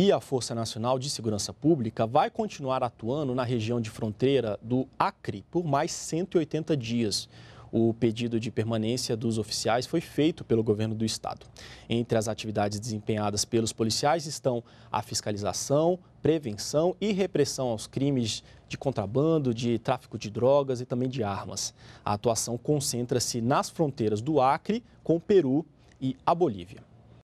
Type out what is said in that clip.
E a Força Nacional de Segurança Pública vai continuar atuando na região de fronteira do Acre por mais 180 dias. O pedido de permanência dos oficiais foi feito pelo governo do estado. Entre as atividades desempenhadas pelos policiais estão a fiscalização, prevenção e repressão aos crimes de contrabando, de tráfico de drogas e também de armas. A atuação concentra-se nas fronteiras do Acre com o Peru e a Bolívia.